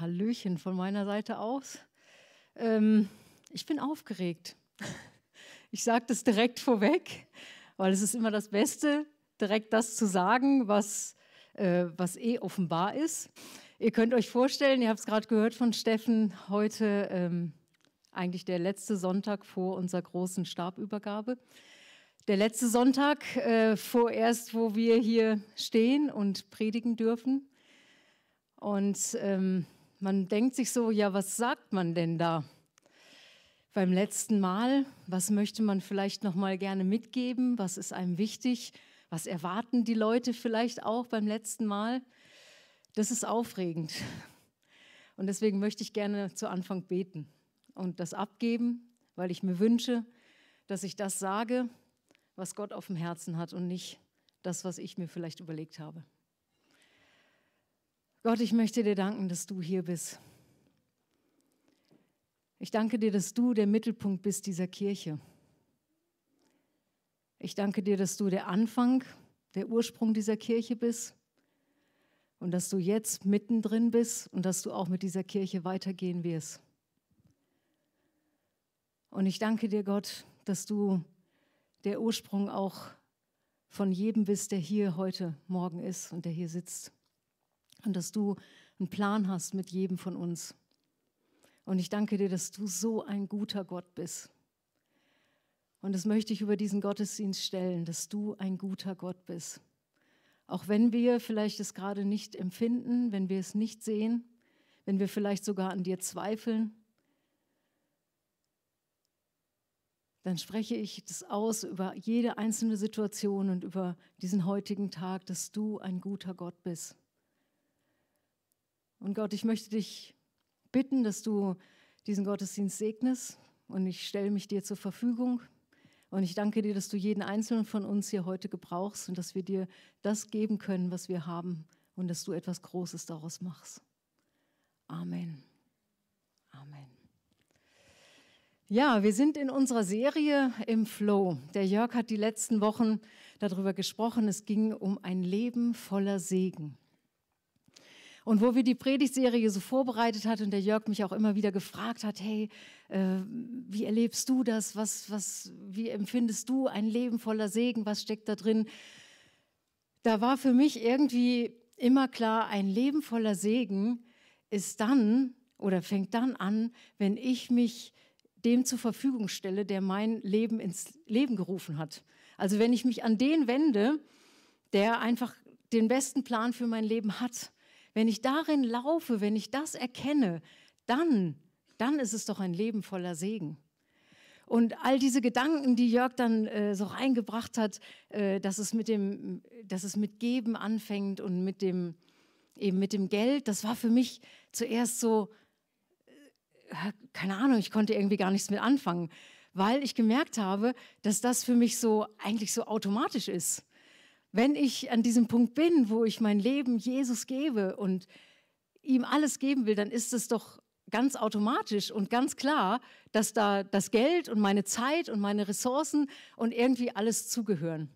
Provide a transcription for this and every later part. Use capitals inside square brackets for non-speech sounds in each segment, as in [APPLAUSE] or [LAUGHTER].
Hallöchen von meiner Seite aus. Ähm, ich bin aufgeregt. [LAUGHS] Ich sage das direkt vorweg, weil es ist immer das Beste, direkt das zu sagen, was, äh, was eh offenbar ist. Ihr könnt euch vorstellen, ihr habt es gerade gehört von Steffen, heute ähm, eigentlich der letzte Sonntag vor unserer großen Stabübergabe. Der letzte Sonntag äh, vorerst, wo wir hier stehen und predigen dürfen. Und ähm, man denkt sich so, ja, was sagt man denn da? Beim letzten Mal, was möchte man vielleicht noch mal gerne mitgeben? Was ist einem wichtig? Was erwarten die Leute vielleicht auch beim letzten Mal? Das ist aufregend. Und deswegen möchte ich gerne zu Anfang beten und das abgeben, weil ich mir wünsche, dass ich das sage, was Gott auf dem Herzen hat und nicht das, was ich mir vielleicht überlegt habe. Gott, ich möchte dir danken, dass du hier bist. Ich danke dir, dass du der Mittelpunkt bist dieser Kirche. Ich danke dir, dass du der Anfang, der Ursprung dieser Kirche bist und dass du jetzt mittendrin bist und dass du auch mit dieser Kirche weitergehen wirst. Und ich danke dir, Gott, dass du der Ursprung auch von jedem bist, der hier heute Morgen ist und der hier sitzt und dass du einen Plan hast mit jedem von uns. Und ich danke dir, dass du so ein guter Gott bist. Und das möchte ich über diesen Gottesdienst stellen, dass du ein guter Gott bist. Auch wenn wir vielleicht es gerade nicht empfinden, wenn wir es nicht sehen, wenn wir vielleicht sogar an dir zweifeln, dann spreche ich das aus über jede einzelne Situation und über diesen heutigen Tag, dass du ein guter Gott bist. Und Gott, ich möchte dich bitten, dass du diesen Gottesdienst segnest. Und ich stelle mich dir zur Verfügung. Und ich danke dir, dass du jeden einzelnen von uns hier heute gebrauchst und dass wir dir das geben können, was wir haben und dass du etwas Großes daraus machst. Amen. Amen. Ja, wir sind in unserer Serie im Flow. Der Jörg hat die letzten Wochen darüber gesprochen. Es ging um ein Leben voller Segen. Und wo wir die Predigtserie so vorbereitet hat und der Jörg mich auch immer wieder gefragt hat, hey, äh, wie erlebst du das? Was, was, wie empfindest du ein Leben voller Segen? Was steckt da drin? Da war für mich irgendwie immer klar, ein Leben voller Segen ist dann oder fängt dann an, wenn ich mich dem zur Verfügung stelle, der mein Leben ins Leben gerufen hat. Also wenn ich mich an den wende, der einfach den besten Plan für mein Leben hat wenn ich darin laufe, wenn ich das erkenne, dann, dann ist es doch ein Leben voller Segen. Und all diese Gedanken, die Jörg dann äh, so reingebracht hat, äh, dass, es mit dem, dass es mit Geben anfängt und mit dem, eben mit dem Geld, das war für mich zuerst so, äh, äh keine Ahnung, ich konnte irgendwie gar nichts mit anfangen, weil ich gemerkt habe, dass das für mich so eigentlich so automatisch ist. Wenn ich an diesem Punkt bin, wo ich mein Leben Jesus gebe und ihm alles geben will, dann ist es doch ganz automatisch und ganz klar, dass da das Geld und meine Zeit und meine Ressourcen und irgendwie alles zugehören.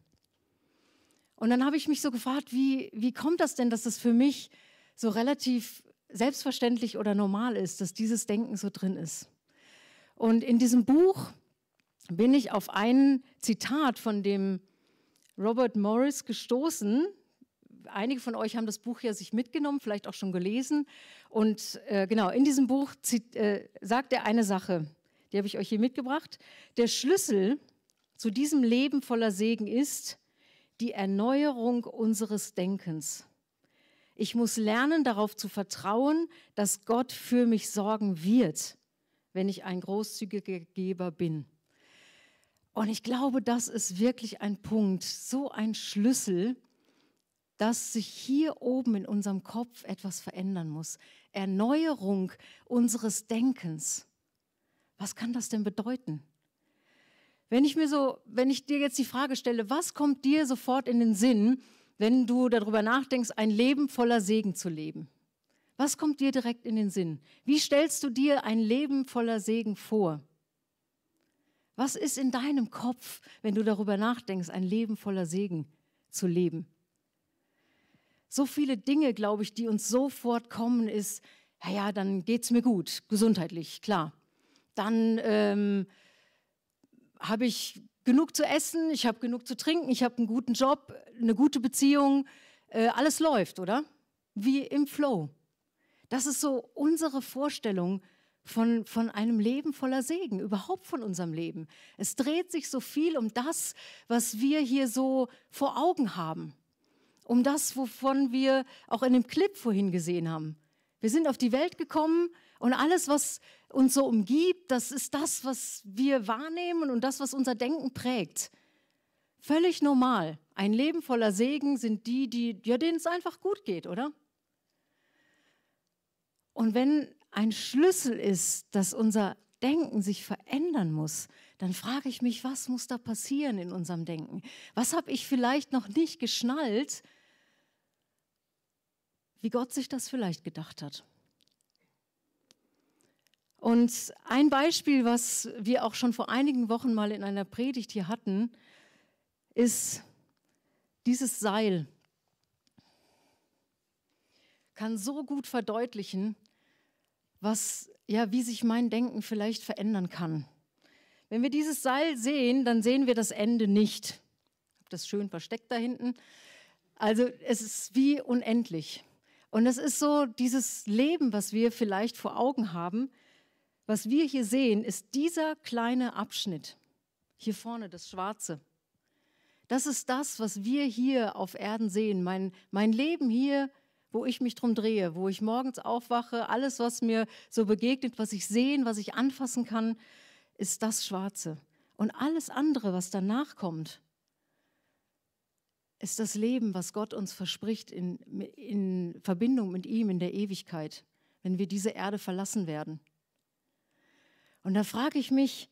Und dann habe ich mich so gefragt, wie, wie kommt das denn, dass das für mich so relativ selbstverständlich oder normal ist, dass dieses Denken so drin ist. Und in diesem Buch bin ich auf ein Zitat von dem Robert Morris gestoßen. Einige von euch haben das Buch ja sich mitgenommen, vielleicht auch schon gelesen. Und äh, genau, in diesem Buch äh, sagt er eine Sache, die habe ich euch hier mitgebracht. Der Schlüssel zu diesem Leben voller Segen ist die Erneuerung unseres Denkens. Ich muss lernen, darauf zu vertrauen, dass Gott für mich sorgen wird, wenn ich ein großzügiger Geber bin. Und ich glaube, das ist wirklich ein Punkt, so ein Schlüssel, dass sich hier oben in unserem Kopf etwas verändern muss. Erneuerung unseres Denkens. Was kann das denn bedeuten? Wenn ich mir so, wenn ich dir jetzt die Frage stelle, was kommt dir sofort in den Sinn, wenn du darüber nachdenkst, ein Leben voller Segen zu leben? Was kommt dir direkt in den Sinn? Wie stellst du dir ein Leben voller Segen vor? Was ist in deinem Kopf, wenn du darüber nachdenkst, ein Leben voller Segen zu leben? So viele Dinge, glaube ich, die uns sofort kommen, ist, ja, ja, dann geht es mir gut, gesundheitlich, klar. Dann ähm, habe ich genug zu essen, ich habe genug zu trinken, ich habe einen guten Job, eine gute Beziehung, äh, alles läuft, oder? Wie im Flow. Das ist so unsere Vorstellung von, von einem Leben voller Segen, überhaupt von unserem Leben. Es dreht sich so viel um das, was wir hier so vor Augen haben, um das, wovon wir auch in dem Clip vorhin gesehen haben. Wir sind auf die Welt gekommen und alles, was uns so umgibt, das ist das, was wir wahrnehmen und das, was unser Denken prägt. Völlig normal. Ein Leben voller Segen sind die, die, ja, denen es einfach gut geht, oder? Und wenn ein Schlüssel ist, dass unser Denken sich verändern muss, dann frage ich mich, was muss da passieren in unserem Denken? Was habe ich vielleicht noch nicht geschnallt, wie Gott sich das vielleicht gedacht hat? Und ein Beispiel, was wir auch schon vor einigen Wochen mal in einer Predigt hier hatten, ist dieses Seil. Kann so gut verdeutlichen, was, ja, wie sich mein Denken vielleicht verändern kann. Wenn wir dieses Seil sehen, dann sehen wir das Ende nicht. Ich habe das schön versteckt da hinten. Also es ist wie unendlich. Und es ist so dieses Leben, was wir vielleicht vor Augen haben. Was wir hier sehen, ist dieser kleine Abschnitt. Hier vorne, das Schwarze. Das ist das, was wir hier auf Erden sehen. Mein, mein Leben hier wo ich mich drum drehe, wo ich morgens aufwache, alles, was mir so begegnet, was ich sehen, was ich anfassen kann, ist das Schwarze. Und alles andere, was danach kommt, ist das Leben, was Gott uns verspricht in, in Verbindung mit ihm in der Ewigkeit, wenn wir diese Erde verlassen werden. Und da frage ich mich,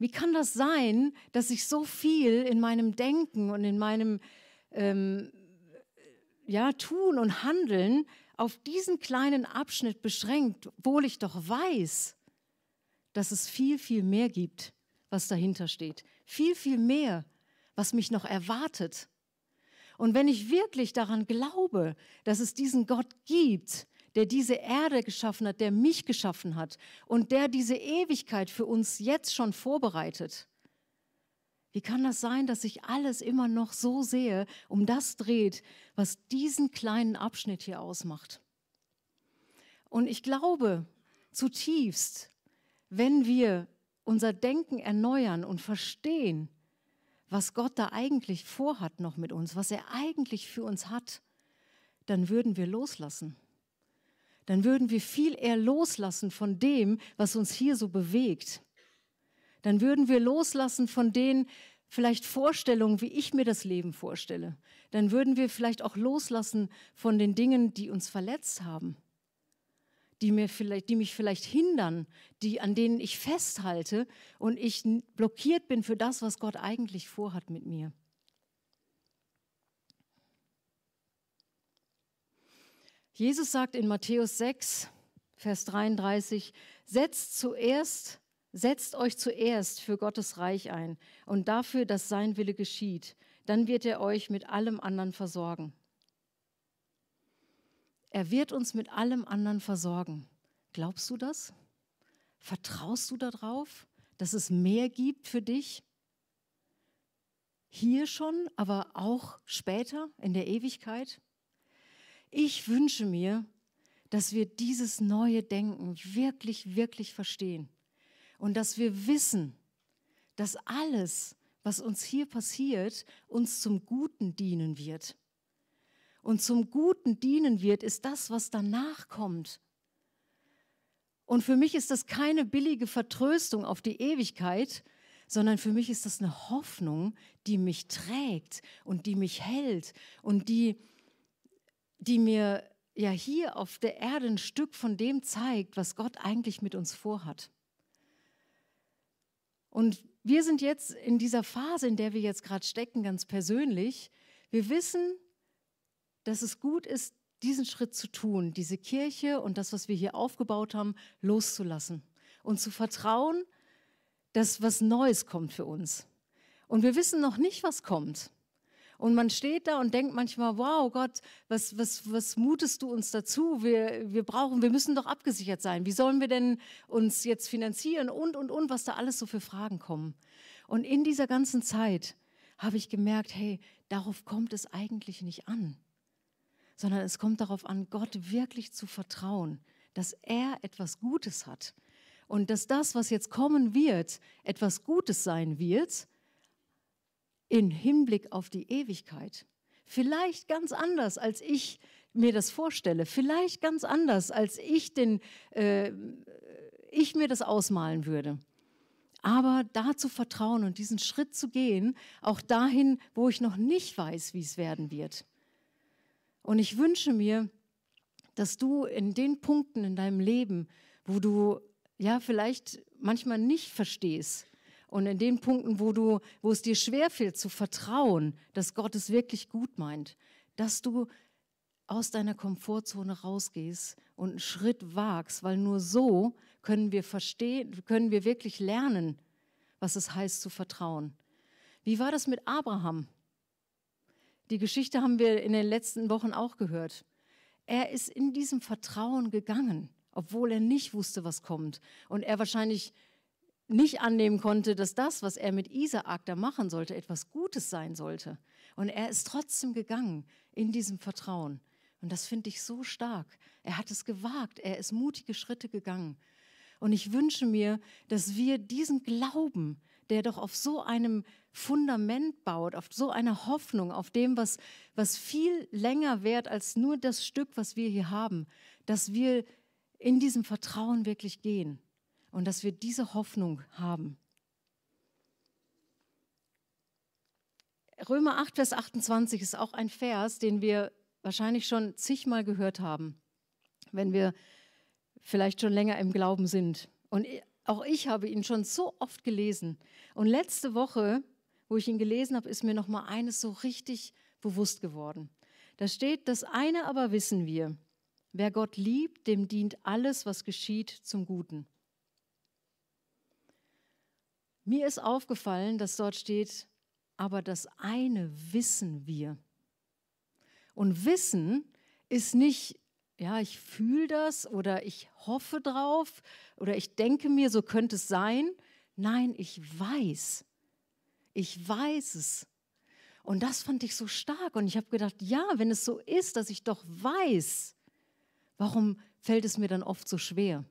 wie kann das sein, dass ich so viel in meinem Denken und in meinem ähm, ja, Tun und Handeln auf diesen kleinen Abschnitt beschränkt, obwohl ich doch weiß, dass es viel, viel mehr gibt, was dahinter steht. Viel, viel mehr, was mich noch erwartet. Und wenn ich wirklich daran glaube, dass es diesen Gott gibt, der diese Erde geschaffen hat, der mich geschaffen hat und der diese Ewigkeit für uns jetzt schon vorbereitet, wie kann das sein, dass ich alles immer noch so sehe, um das dreht, was diesen kleinen Abschnitt hier ausmacht? Und ich glaube zutiefst, wenn wir unser Denken erneuern und verstehen, was Gott da eigentlich vorhat noch mit uns, was er eigentlich für uns hat, dann würden wir loslassen. Dann würden wir viel eher loslassen von dem, was uns hier so bewegt. Dann würden wir loslassen von den vielleicht Vorstellungen, wie ich mir das Leben vorstelle. Dann würden wir vielleicht auch loslassen von den Dingen, die uns verletzt haben, die, mir vielleicht, die mich vielleicht hindern, die, an denen ich festhalte und ich blockiert bin für das, was Gott eigentlich vorhat mit mir. Jesus sagt in Matthäus 6, Vers 33, setzt zuerst Setzt euch zuerst für Gottes Reich ein und dafür, dass sein Wille geschieht. Dann wird er euch mit allem anderen versorgen. Er wird uns mit allem anderen versorgen. Glaubst du das? Vertraust du darauf, dass es mehr gibt für dich? Hier schon, aber auch später in der Ewigkeit? Ich wünsche mir, dass wir dieses neue Denken wirklich, wirklich verstehen und dass wir wissen, dass alles, was uns hier passiert, uns zum Guten dienen wird. Und zum Guten dienen wird, ist das, was danach kommt. Und für mich ist das keine billige Vertröstung auf die Ewigkeit, sondern für mich ist das eine Hoffnung, die mich trägt und die mich hält und die, die mir ja hier auf der Erde ein Stück von dem zeigt, was Gott eigentlich mit uns vorhat. Und wir sind jetzt in dieser Phase, in der wir jetzt gerade stecken, ganz persönlich. Wir wissen, dass es gut ist, diesen Schritt zu tun, diese Kirche und das, was wir hier aufgebaut haben, loszulassen und zu vertrauen, dass was Neues kommt für uns. Und wir wissen noch nicht, was kommt. Und man steht da und denkt manchmal, wow Gott, was, was, was mutest du uns dazu? Wir, wir brauchen, wir müssen doch abgesichert sein. Wie sollen wir denn uns jetzt finanzieren und, und, und, was da alles so für Fragen kommen. Und in dieser ganzen Zeit habe ich gemerkt, hey, darauf kommt es eigentlich nicht an, sondern es kommt darauf an, Gott wirklich zu vertrauen, dass er etwas Gutes hat und dass das, was jetzt kommen wird, etwas Gutes sein wird, in Hinblick auf die Ewigkeit. Vielleicht ganz anders, als ich mir das vorstelle. Vielleicht ganz anders, als ich, den, äh, ich mir das ausmalen würde. Aber da zu vertrauen und diesen Schritt zu gehen, auch dahin, wo ich noch nicht weiß, wie es werden wird. Und ich wünsche mir, dass du in den Punkten in deinem Leben, wo du ja vielleicht manchmal nicht verstehst, und in den Punkten, wo, du, wo es dir schwerfällt zu vertrauen, dass Gott es wirklich gut meint, dass du aus deiner Komfortzone rausgehst und einen Schritt wagst, weil nur so können wir verstehen, können wir wirklich lernen, was es heißt zu vertrauen. Wie war das mit Abraham? Die Geschichte haben wir in den letzten Wochen auch gehört. Er ist in diesem Vertrauen gegangen, obwohl er nicht wusste, was kommt. Und er wahrscheinlich nicht annehmen konnte, dass das, was er mit Isaak da machen sollte, etwas Gutes sein sollte. Und er ist trotzdem gegangen in diesem Vertrauen. Und das finde ich so stark. Er hat es gewagt, er ist mutige Schritte gegangen. Und ich wünsche mir, dass wir diesen Glauben, der doch auf so einem Fundament baut, auf so einer Hoffnung, auf dem, was, was viel länger währt als nur das Stück, was wir hier haben, dass wir in diesem Vertrauen wirklich gehen und dass wir diese Hoffnung haben. Römer 8, Vers 28 ist auch ein Vers, den wir wahrscheinlich schon zigmal gehört haben, wenn wir vielleicht schon länger im Glauben sind. Und auch ich habe ihn schon so oft gelesen. Und letzte Woche, wo ich ihn gelesen habe, ist mir noch mal eines so richtig bewusst geworden. Da steht, das eine aber wissen wir, wer Gott liebt, dem dient alles, was geschieht, zum Guten. Mir ist aufgefallen, dass dort steht, aber das eine wissen wir. Und Wissen ist nicht, ja, ich fühle das oder ich hoffe drauf oder ich denke mir, so könnte es sein. Nein, ich weiß. Ich weiß es. Und das fand ich so stark. Und ich habe gedacht, ja, wenn es so ist, dass ich doch weiß, warum fällt es mir dann oft so schwer?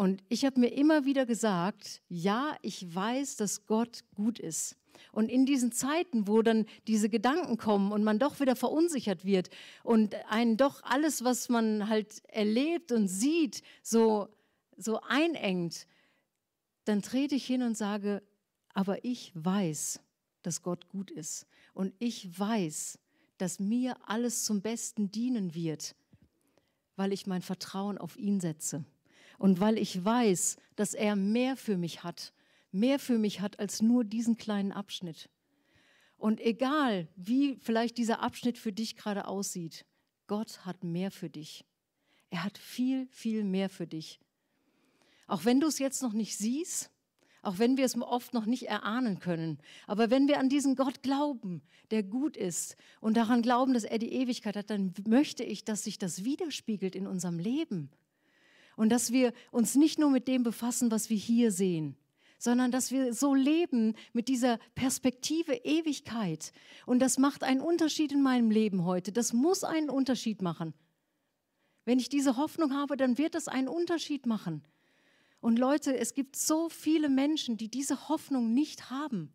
Und ich habe mir immer wieder gesagt, ja, ich weiß, dass Gott gut ist. Und in diesen Zeiten, wo dann diese Gedanken kommen und man doch wieder verunsichert wird und einen doch alles, was man halt erlebt und sieht, so, so einengt, dann trete ich hin und sage, aber ich weiß, dass Gott gut ist. Und ich weiß, dass mir alles zum Besten dienen wird, weil ich mein Vertrauen auf ihn setze. Und weil ich weiß, dass er mehr für mich hat, mehr für mich hat als nur diesen kleinen Abschnitt. Und egal, wie vielleicht dieser Abschnitt für dich gerade aussieht, Gott hat mehr für dich. Er hat viel, viel mehr für dich. Auch wenn du es jetzt noch nicht siehst, auch wenn wir es oft noch nicht erahnen können. Aber wenn wir an diesen Gott glauben, der gut ist und daran glauben, dass er die Ewigkeit hat, dann möchte ich, dass sich das widerspiegelt in unserem Leben. Und dass wir uns nicht nur mit dem befassen, was wir hier sehen, sondern dass wir so leben mit dieser Perspektive Ewigkeit. Und das macht einen Unterschied in meinem Leben heute. Das muss einen Unterschied machen. Wenn ich diese Hoffnung habe, dann wird das einen Unterschied machen. Und Leute, es gibt so viele Menschen, die diese Hoffnung nicht haben.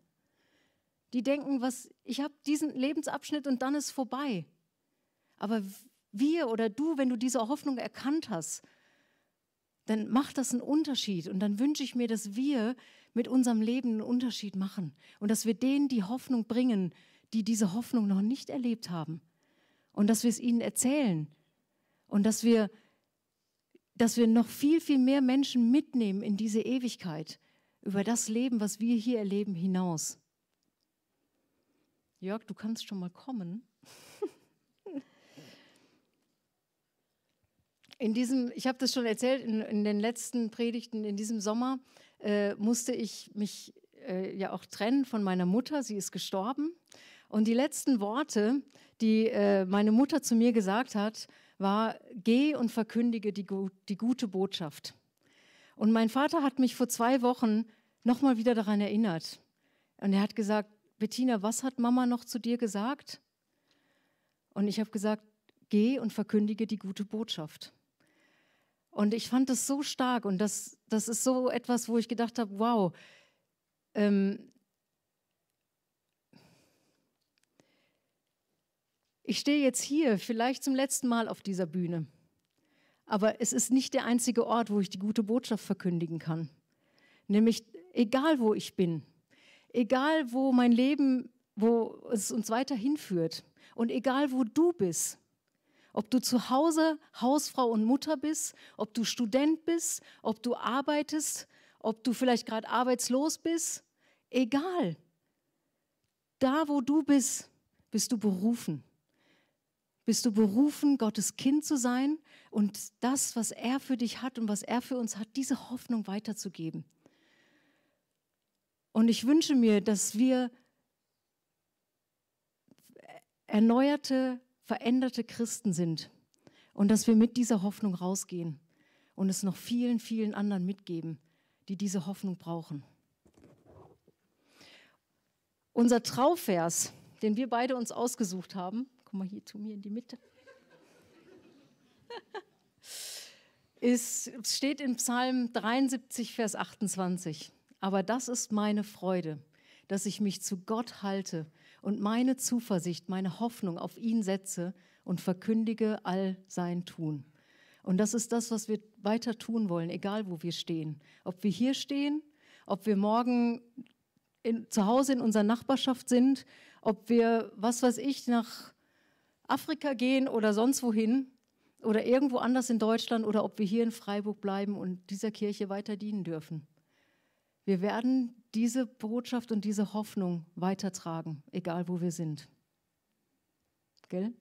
Die denken, was ich habe diesen Lebensabschnitt und dann ist vorbei. Aber wir oder du, wenn du diese Hoffnung erkannt hast, dann macht das einen Unterschied. Und dann wünsche ich mir, dass wir mit unserem Leben einen Unterschied machen und dass wir denen die Hoffnung bringen, die diese Hoffnung noch nicht erlebt haben. Und dass wir es ihnen erzählen und dass wir, dass wir noch viel, viel mehr Menschen mitnehmen in diese Ewigkeit über das Leben, was wir hier erleben, hinaus. Jörg, du kannst schon mal kommen. in diesem, ich habe das schon erzählt, in, in, den letzten Predigten in diesem Sommer äh, musste ich mich äh, ja auch trennen von meiner Mutter. Sie ist gestorben. Und die letzten Worte, die äh, meine Mutter zu mir gesagt hat, war, geh und verkündige die, die gute Botschaft. Und mein Vater hat mich vor zwei Wochen nochmal wieder daran erinnert. Und er hat gesagt, Bettina, was hat Mama noch zu dir gesagt? Und ich habe gesagt, geh und verkündige die gute Botschaft. Und ich fand das so stark und das, das ist so etwas, wo ich gedacht habe, wow, ähm, ich stehe jetzt hier, vielleicht zum letzten Mal auf dieser Bühne, aber es ist nicht der einzige Ort, wo ich die gute Botschaft verkündigen kann. Nämlich egal, wo ich bin, egal, wo mein Leben, wo es uns weiter hinführt und egal, wo du bist, ob du zu Hause Hausfrau und Mutter bist, ob du Student bist, ob du arbeitest, ob du vielleicht gerade arbeitslos bist, egal. Da, wo du bist, bist du berufen. Bist du berufen, Gottes Kind zu sein und das, was er für dich hat und was er für uns hat, diese Hoffnung weiterzugeben. Und ich wünsche mir, dass wir erneuerte veränderte Christen sind und dass wir mit dieser Hoffnung rausgehen und es noch vielen, vielen anderen mitgeben, die diese Hoffnung brauchen. Unser Trauvers, den wir beide uns ausgesucht haben, guck mal hier zu mir in die Mitte, [LAUGHS] ist, steht in Psalm 73, Vers 28. Aber das ist meine Freude, dass ich mich zu Gott halte und meine Zuversicht, meine Hoffnung auf ihn setze und verkündige all sein Tun. Und das ist das, was wir weiter tun wollen, egal wo wir stehen. Ob wir hier stehen, ob wir morgen in, zu Hause in unserer Nachbarschaft sind, ob wir, was weiß ich, nach Afrika gehen oder sonst wohin oder irgendwo anders in Deutschland oder ob wir hier in Freiburg bleiben und dieser Kirche weiter dienen dürfen. Wir werden diese Botschaft und diese Hoffnung weitertragen, egal wo wir sind. Gell?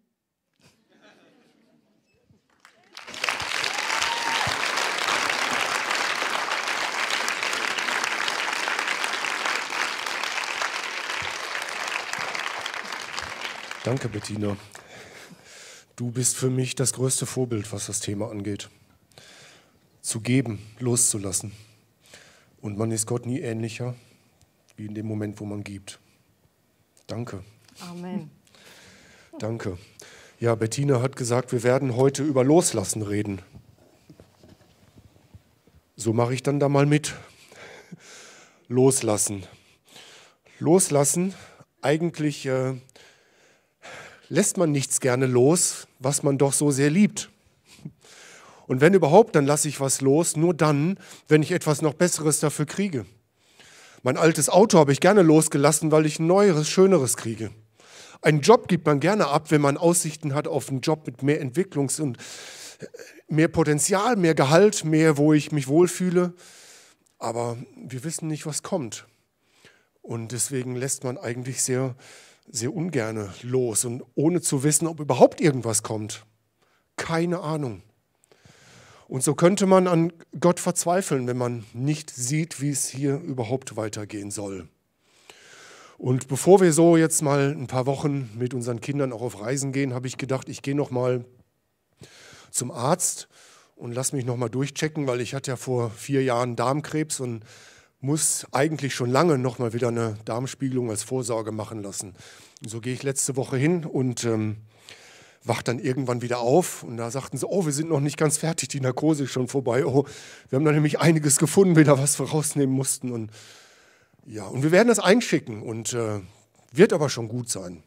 Danke, Bettina. Du bist für mich das größte Vorbild, was das Thema angeht. Zu geben, loszulassen. Und man ist Gott nie ähnlicher, wie in dem Moment, wo man gibt. Danke. Amen. Danke. Ja, Bettina hat gesagt, wir werden heute über Loslassen reden. So mache ich dann da mal mit. Loslassen. Loslassen, eigentlich äh, lässt man nichts gerne los, was man doch so sehr liebt. Und wenn überhaupt, dann lasse ich was los, nur dann, wenn ich etwas noch Besseres dafür kriege. Mein altes Auto habe ich gerne losgelassen, weil ich ein neueres, schöneres kriege. Einen Job gibt man gerne ab, wenn man Aussichten hat auf einen Job mit mehr Entwicklungs- und äh, mehr Potenzial, mehr Gehalt, mehr, wo ich mich wohlfühle. Aber wir wissen nicht, was kommt. Und deswegen lässt man eigentlich sehr, sehr ungerne los und ohne zu wissen, ob überhaupt irgendwas kommt. Keine Ahnung. Und so könnte man an Gott verzweifeln, wenn man nicht sieht, wie es hier überhaupt weitergehen soll. Und bevor wir so jetzt mal ein paar Wochen mit unseren Kindern auch auf Reisen gehen, habe ich gedacht, ich gehe noch mal zum Arzt und lass mich noch mal durchchecken, weil ich hatte ja vor vier Jahren Darmkrebs und muss eigentlich schon lange noch mal wieder eine Darmspiegelung als Vorsorge machen lassen. Und so gehe ich letzte Woche hin und ähm, wacht dann irgendwann wieder auf und da sagten sie, oh, wir sind noch nicht ganz fertig, die Narkose ist schon vorbei. Oh, wir haben da nämlich einiges gefunden, wieder was wir rausnehmen mussten. Und ja, und wir werden das einschicken und äh, wird aber schon gut sein.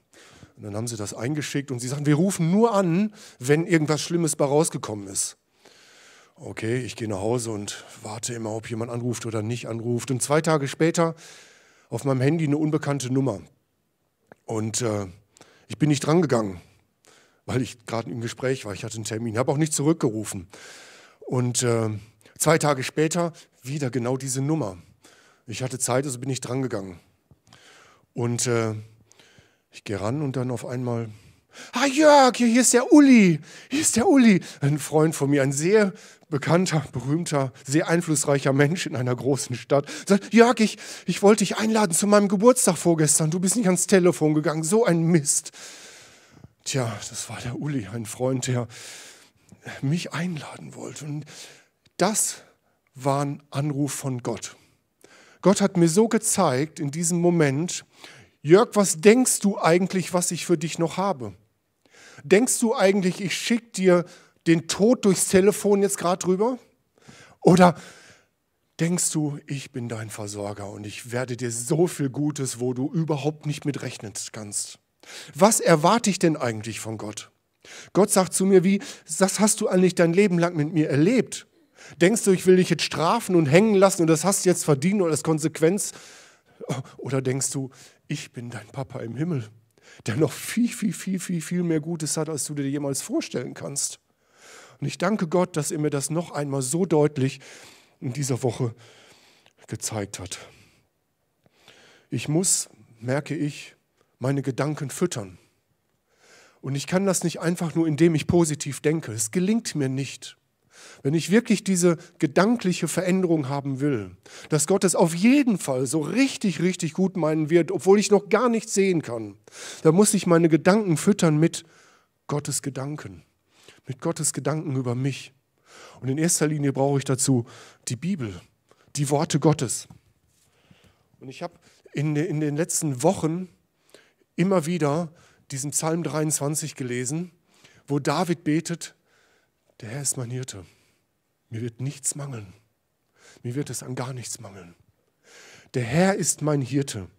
Und dann haben sie das eingeschickt und sie sagten, wir rufen nur an, wenn irgendwas Schlimmes bei rausgekommen ist. Okay, ich gehe nach Hause und warte immer, ob jemand anruft oder nicht anruft. Und zwei Tage später auf meinem Handy eine unbekannte Nummer. Und äh, ich bin nicht drangegangen weil ich gerade im Gespräch war. Ich hatte einen Termin, habe auch nicht zurückgerufen. Und äh, zwei Tage später wieder genau diese Nummer. Ich hatte Zeit, also bin ich drangegangen. Und äh, ich gehe ran und dann auf einmal, ah Jörg, hier ist der Uli, hier ist der Uli. Ein Freund von mir, ein sehr bekannter, berühmter, sehr einflussreicher Mensch in einer großen Stadt, sagt, Jörg, ich, ich wollte dich einladen zu meinem Geburtstag vorgestern, du bist nicht ans Telefon gegangen, so ein Mist. Tja, das war der Uli, ein Freund, der mich einladen wollte. Und das war ein Anruf von Gott. Gott hat mir so gezeigt in diesem Moment, Jörg, was denkst du eigentlich, was ich für dich noch habe? Denkst du eigentlich, ich schicke dir den Tod durchs Telefon jetzt gerade drüber? Oder denkst du, ich bin dein Versorger und ich werde dir so viel Gutes, wo du überhaupt nicht mit rechnen kannst? Was erwarte ich denn eigentlich von Gott? Gott sagt zu mir, wie, das hast du eigentlich dein Leben lang mit mir erlebt. Denkst du, ich will dich jetzt strafen und hängen lassen und das hast du jetzt verdient und als Konsequenz? Oder denkst du, ich bin dein Papa im Himmel, der noch viel, viel, viel, viel, viel mehr Gutes hat, als du dir jemals vorstellen kannst? Und ich danke Gott, dass er mir das noch einmal so deutlich in dieser Woche gezeigt hat. Ich muss, merke ich, meine Gedanken füttern. Und ich kann das nicht einfach nur, indem ich positiv denke. Es gelingt mir nicht. Wenn ich wirklich diese gedankliche Veränderung haben will, dass Gott es auf jeden Fall so richtig, richtig gut meinen wird, obwohl ich noch gar nichts sehen kann, dann muss ich meine Gedanken füttern mit Gottes Gedanken, mit Gottes Gedanken über mich. Und in erster Linie brauche ich dazu die Bibel, die Worte Gottes. Und ich habe in, in den letzten Wochen immer wieder diesen Psalm 23 gelesen, wo David betet, der Herr ist mein Hirte, mir wird nichts mangeln, mir wird es an gar nichts mangeln. Der Herr ist mein Hirte.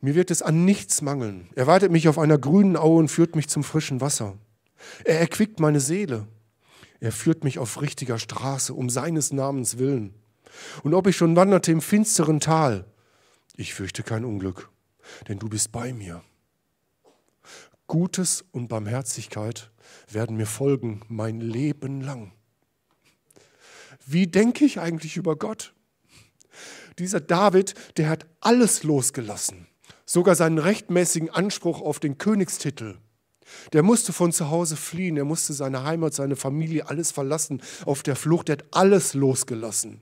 Mir wird es an nichts mangeln. Er weidet mich auf einer grünen Aue und führt mich zum frischen Wasser. Er erquickt meine Seele. Er führt mich auf richtiger Straße um seines Namens willen. Und ob ich schon wanderte im finsteren Tal, ich fürchte kein Unglück, denn du bist bei mir. Gutes und Barmherzigkeit werden mir folgen mein Leben lang. Wie denke ich eigentlich über Gott? Dieser David, der hat alles losgelassen, sogar seinen rechtmäßigen Anspruch auf den Königstitel. Der musste von zu Hause fliehen, er musste seine Heimat, seine Familie, alles verlassen. Auf der Flucht, der hat alles losgelassen.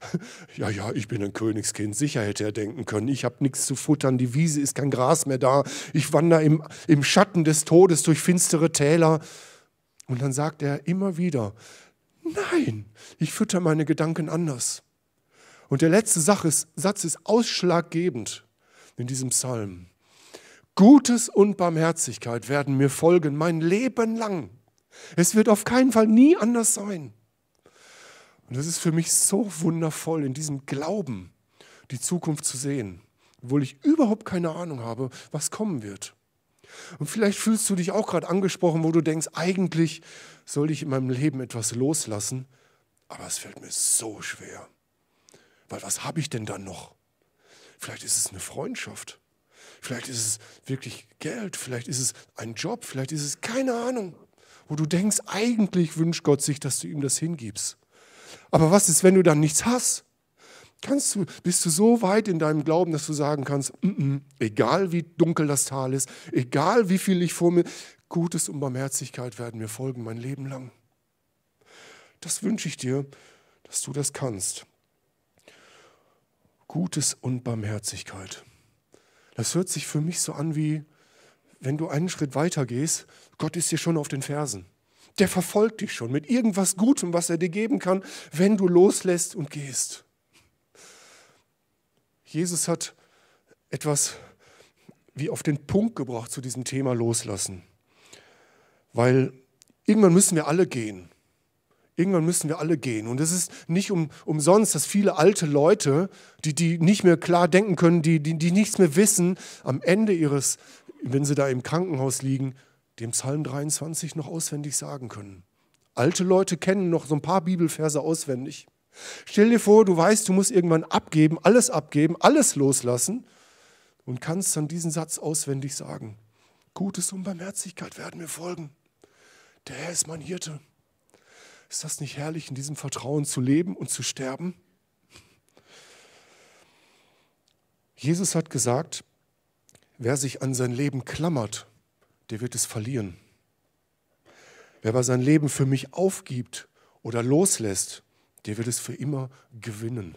[LAUGHS] Ja, ja, ich bin ein Königskind. Sicher hätte er denken können, ich habe nichts zu futtern, die Wiese ist kein Gras mehr da. Ich wandere im, im Schatten des Todes durch finstere Täler. Und dann sagt er immer wieder, nein, ich fütter meine Gedanken anders. Und der letzte Satz ist ausschlaggebend in diesem Psalm. Gutes und Barmherzigkeit werden mir folgen mein Leben lang. Es wird auf keinen Fall nie anders sein. Und das ist für mich so wundervoll, in diesem Glauben die Zukunft zu sehen, obwohl ich überhaupt keine Ahnung habe, was kommen wird. Und vielleicht fühlst du dich auch gerade angesprochen, wo du denkst, eigentlich soll ich in meinem Leben etwas loslassen, aber es fällt mir so schwer. Weil was habe ich denn dann noch? Vielleicht ist es eine Freundschaft. Vielleicht ist es wirklich Geld. Vielleicht ist es ein Job. Vielleicht ist es keine Ahnung, wo du denkst, eigentlich wünscht Gott sich, dass du ihm das hingibst. Aber was ist, wenn du dann nichts hast? Kannst du, bist du so weit in deinem Glauben, dass du sagen kannst, mm -mm, egal wie dunkel das Tal ist, egal wie viel ich vor mir, Gutes und Barmherzigkeit werden mir folgen mein Leben lang. Das wünsche ich dir, dass du das kannst. Gutes und Barmherzigkeit. Das hört sich für mich so an, wie wenn du einen Schritt weiter gehst, Gott ist dir schon auf den Fersen der verfolgt dich schon mit irgendwas Gutem, was er dir geben kann, wenn du loslässt und gehst. Jesus hat etwas wie auf den Punkt gebracht zu diesem Thema Loslassen. Weil irgendwann müssen wir alle gehen. Irgendwann müssen wir alle gehen. Und es ist nicht um, umsonst, dass viele alte Leute, die, die nicht mehr klar denken können, die, die, die nichts mehr wissen, am Ende ihres, wenn sie da im Krankenhaus liegen, dem Psalm 23 noch auswendig sagen können. Alte Leute kennen noch so ein paar Bibelverse auswendig. Stell dir vor, du weißt, du musst irgendwann abgeben, alles abgeben, alles loslassen und kannst dann diesen Satz auswendig sagen. Gutes und Barmherzigkeit werden mir folgen. Der Herr ist mein Hirte. Ist das nicht herrlich, in diesem Vertrauen zu leben und zu sterben? Jesus hat gesagt, wer sich an sein Leben klammert, der wird es verlieren. Wer aber sein Leben für mich aufgibt oder loslässt, der wird es für immer gewinnen.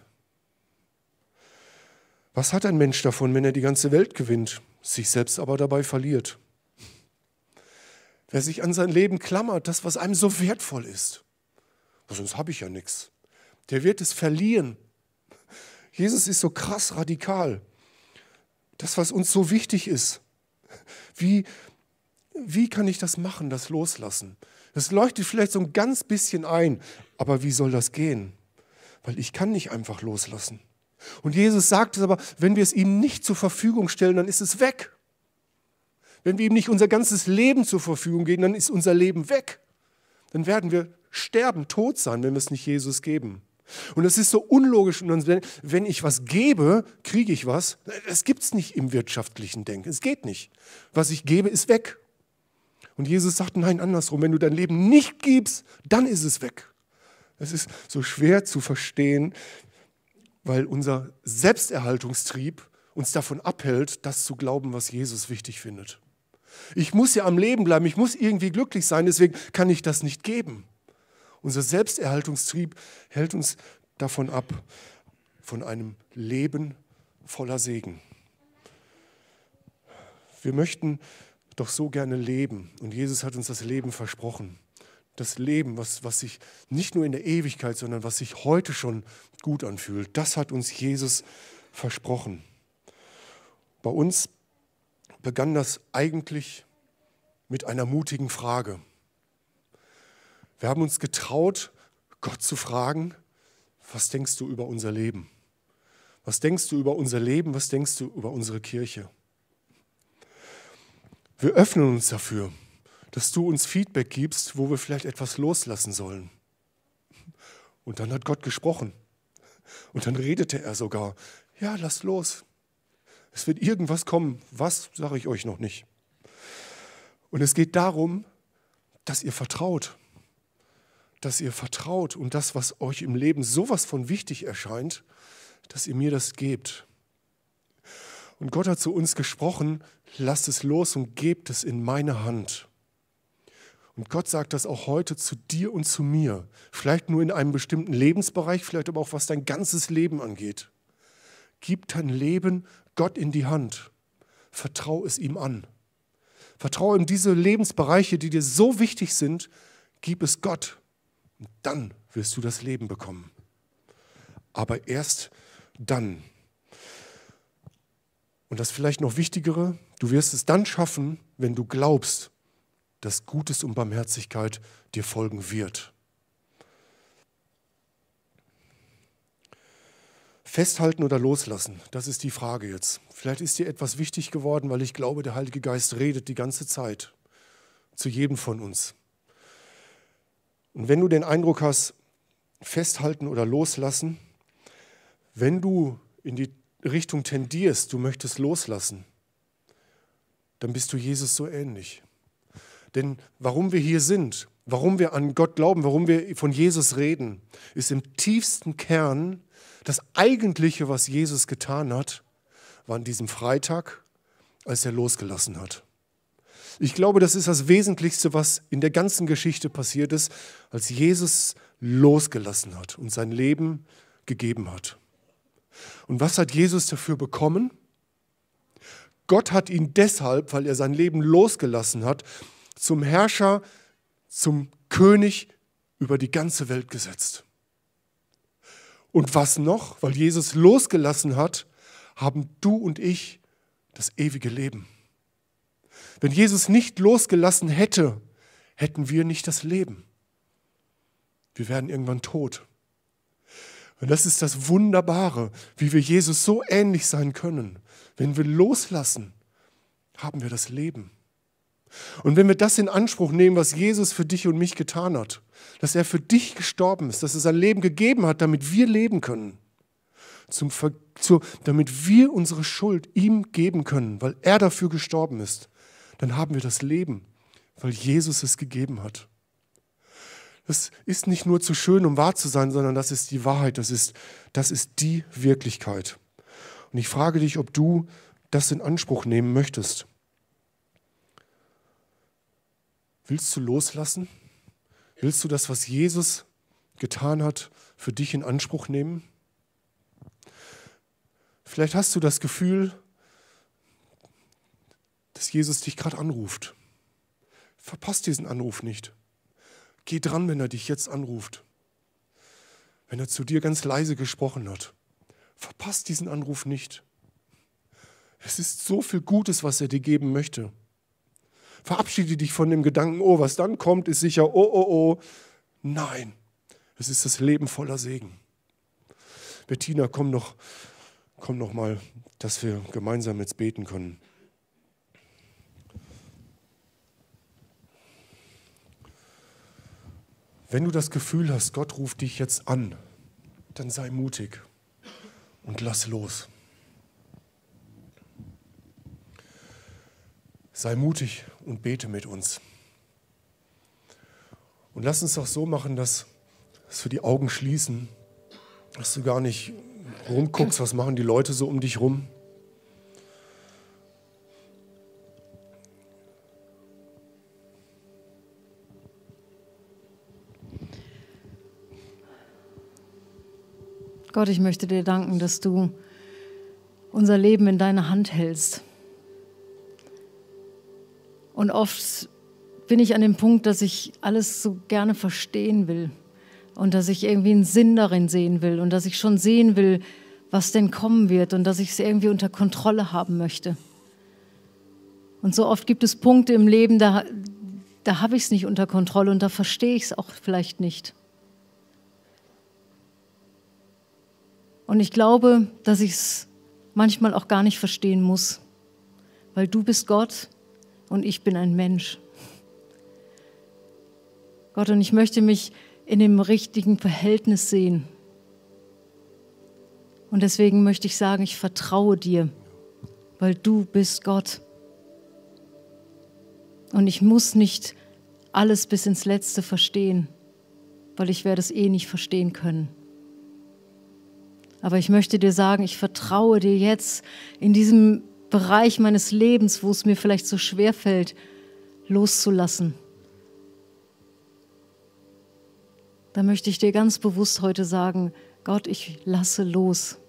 Was hat ein Mensch davon, wenn er die ganze Welt gewinnt, sich selbst aber dabei verliert? Wer sich an sein Leben klammert, das, was einem so wertvoll ist, sonst habe ich ja nichts, der wird es verlieren. Jesus ist so krass radikal. Das, was uns so wichtig ist, wie wie kann ich das machen, das loslassen? Das leuchtet vielleicht so ein ganz bisschen ein, aber wie soll das gehen? Weil ich kann nicht einfach loslassen. Und Jesus sagt es aber, wenn wir es ihm nicht zur Verfügung stellen, dann ist es weg. Wenn wir ihm nicht unser ganzes Leben zur Verfügung geben, dann ist unser Leben weg. Dann werden wir sterben, tot sein, wenn wir es nicht Jesus geben. Und das ist so unlogisch. Und dann, wenn ich was gebe, kriege ich was. Das gibt es nicht im wirtschaftlichen Denken. Es geht nicht. Was ich gebe, ist weg. Und Jesus sagt, nein, andersrum, wenn du dein Leben nicht gibst, dann ist es weg. Das ist so schwer zu verstehen, weil unser Selbsterhaltungstrieb uns davon abhält, das zu glauben, was Jesus wichtig findet. Ich muss ja am Leben bleiben, ich muss irgendwie glücklich sein, deswegen kann ich das nicht geben. Unser Selbsterhaltungstrieb hält uns davon ab, von einem Leben voller Segen. Wir möchten doch so gerne leben. Und Jesus hat uns das Leben versprochen. Das Leben, was, was sich nicht nur in der Ewigkeit, sondern was sich heute schon gut anfühlt, das hat uns Jesus versprochen. Bei uns begann das eigentlich mit einer mutigen Frage. Wir haben uns getraut, Gott zu fragen, was denkst du über unser Leben? Was denkst du über unser Leben? Was denkst du über unsere Kirche? Wir öffnen uns dafür, dass du uns Feedback gibst, wo wir vielleicht etwas loslassen sollen. Und dann hat Gott gesprochen. Und dann redete er sogar, ja, lass los. Es wird irgendwas kommen. Was, sage ich euch noch nicht. Und es geht darum, dass ihr vertraut. Dass ihr vertraut und das, was euch im Leben sowas von wichtig erscheint, dass ihr mir das gebt. Und Gott hat zu uns gesprochen, lasst es los und gebt es in meine Hand. Und Gott sagt das auch heute zu dir und zu mir. Vielleicht nur in einem bestimmten Lebensbereich, vielleicht aber auch was dein ganzes Leben angeht. Gib dein Leben Gott in die Hand. Vertrau es ihm an. Vertraue ihm diese Lebensbereiche, die dir so wichtig sind, gib es Gott. Und dann wirst du das Leben bekommen. Aber erst dann. Und das vielleicht noch Wichtigere, Du wirst es dann schaffen, wenn du glaubst, dass Gutes und Barmherzigkeit dir folgen wird. Festhalten oder loslassen, das ist die Frage jetzt. Vielleicht ist dir etwas wichtig geworden, weil ich glaube, der Heilige Geist redet die ganze Zeit zu jedem von uns. Und wenn du den Eindruck hast, festhalten oder loslassen, wenn du in die Richtung tendierst, du möchtest loslassen, dann bist du Jesus so ähnlich. Denn warum wir hier sind, warum wir an Gott glauben, warum wir von Jesus reden, ist im tiefsten Kern das Eigentliche, was Jesus getan hat, war an diesem Freitag, als er losgelassen hat. Ich glaube, das ist das Wesentlichste, was in der ganzen Geschichte passiert ist, als Jesus losgelassen hat und sein Leben gegeben hat. Und was hat Jesus dafür bekommen? Gott hat ihn deshalb, weil er sein Leben losgelassen hat, zum Herrscher, zum König über die ganze Welt gesetzt. Und was noch, weil Jesus losgelassen hat, haben du und ich das ewige Leben. Wenn Jesus nicht losgelassen hätte, hätten wir nicht das Leben. Wir wären irgendwann tot. Und das ist das Wunderbare, wie wir Jesus so ähnlich sein können. Wenn wir loslassen, haben wir das Leben. Und wenn wir das in Anspruch nehmen, was Jesus für dich und mich getan hat, dass er für dich gestorben ist, dass er sein Leben gegeben hat, damit wir leben können, zum Ver zu, damit wir unsere Schuld ihm geben können, weil er dafür gestorben ist, dann haben wir das Leben, weil Jesus es gegeben hat. Das ist nicht nur zu schön, um wahr zu sein, sondern das ist die Wahrheit, das ist, das ist die Wirklichkeit. Und ich frage dich, ob du das in Anspruch nehmen möchtest. Willst du loslassen? Willst du das, was Jesus getan hat, für dich in Anspruch nehmen? Vielleicht hast du das Gefühl, dass Jesus dich gerade anruft. Verpasst diesen Anruf nicht. Geh dran, wenn er dich jetzt anruft. Wenn er zu dir ganz leise gesprochen hat. Verpasst diesen Anruf nicht. Es ist so viel Gutes, was er dir geben möchte. Verabschiede dich von dem Gedanken, oh, was dann kommt, ist sicher, oh, oh, oh. Nein, es ist das Leben voller Segen. Bettina, komm noch, komm noch mal, dass wir gemeinsam jetzt beten können. Wenn du das Gefühl hast, Gott ruft dich jetzt an, dann sei mutig und lass los. Sei mutig und bete mit uns. Und lass uns doch so machen, dass, dass wir die Augen schließen, dass du gar nicht rumguckst, was machen die Leute so um dich rum, Gott, ich möchte dir danken, dass du unser Leben in deine Hand hältst. Und oft bin ich an dem Punkt, dass ich alles so gerne verstehen will und dass ich irgendwie einen Sinn darin sehen will und dass ich schon sehen will, was denn kommen wird und dass ich es irgendwie unter Kontrolle haben möchte. Und so oft gibt es Punkte im Leben, da, da habe ich es nicht unter Kontrolle und da verstehe ich es auch vielleicht nicht. Und ich glaube, dass ich es manchmal auch gar nicht verstehen muss, weil du bist Gott und ich bin ein Mensch. Gott, und ich möchte mich in dem richtigen Verhältnis sehen. Und deswegen möchte ich sagen, ich vertraue dir, weil du bist Gott. Und ich muss nicht alles bis ins Letzte verstehen, weil ich werde es eh nicht verstehen können. Aber ich möchte dir sagen, ich vertraue dir jetzt in diesem Bereich meines Lebens, wo es mir vielleicht so schwer fällt, loszulassen. Da möchte ich dir ganz bewusst heute sagen, Gott, ich lasse los.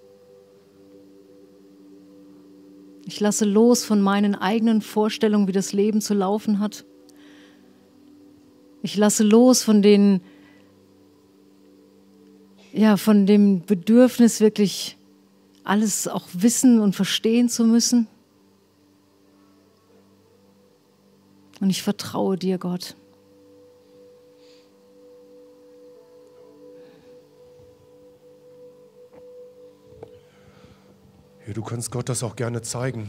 Ich lasse los von meinen eigenen Vorstellungen, wie das Leben zu laufen hat. Ich lasse los von den ja, von dem Bedürfnis wirklich alles auch wissen und verstehen zu müssen. Und ich vertraue dir, Gott. Ja, du kannst Gott das auch gerne zeigen.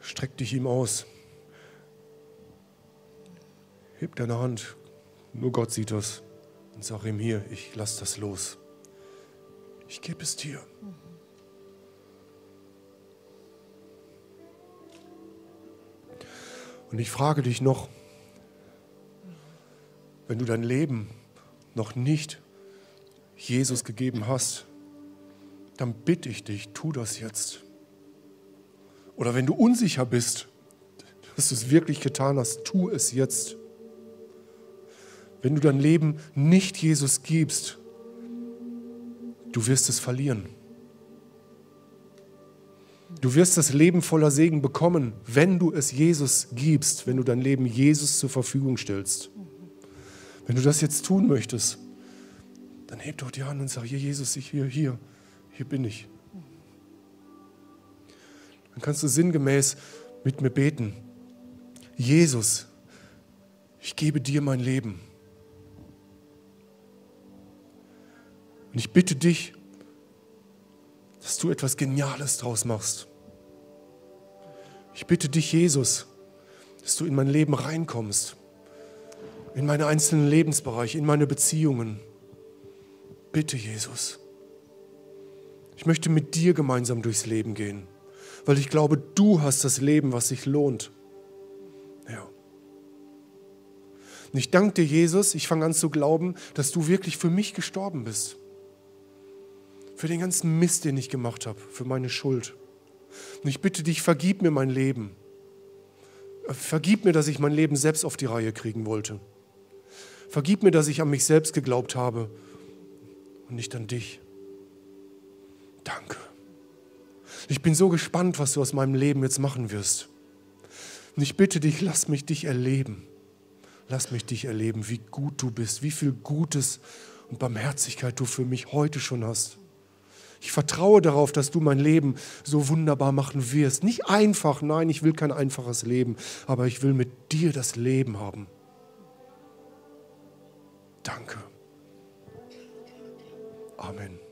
Streck dich ihm aus. Heb deine Hand. Nur Gott sieht das. Sag ihm hier, ich lasse das los. Ich gebe es dir. Und ich frage dich noch, wenn du dein Leben noch nicht Jesus gegeben hast, dann bitte ich dich, tu das jetzt. Oder wenn du unsicher bist, dass du es wirklich getan hast, tu es jetzt wenn du dein Leben nicht Jesus gibst, du wirst es verlieren. Du wirst das Leben voller Segen bekommen, wenn du es Jesus gibst, wenn du dein Leben Jesus zur Verfügung stellst. Wenn du das jetzt tun möchtest, dann heb doch die Hand und sag, hier Jesus, ich hier, hier, hier bin ich. Dann kannst du sinngemäß mit mir beten. Jesus, ich gebe dir mein Leben. Und ich bitte dich, dass du etwas Geniales draus machst. Ich bitte dich, Jesus, dass du in mein Leben reinkommst, in meine einzelnen Lebensbereiche, in meine Beziehungen. Bitte, Jesus. Ich möchte mit dir gemeinsam durchs Leben gehen, weil ich glaube, du hast das Leben, was sich lohnt. Ja. Und ich danke dir, Jesus, ich fange an zu glauben, dass du wirklich für mich gestorben bist für den ganzen Mist, den ich gemacht habe, für meine Schuld. Und ich bitte dich, vergib mir mein Leben. Äh, vergib mir, dass ich mein Leben selbst auf die Reihe kriegen wollte. Vergib mir, dass ich an mich selbst geglaubt habe und nicht an dich. Danke. Ich bin so gespannt, was du aus meinem Leben jetzt machen wirst. Und ich bitte dich, lass mich dich erleben. Lass mich dich erleben, wie gut du bist, wie viel Gutes und Barmherzigkeit du für mich heute schon hast. Ich vertraue darauf, dass du mein Leben so wunderbar machen wirst. Nicht einfach, nein, ich will kein einfaches Leben, aber ich will mit dir das Leben haben. Danke. Amen.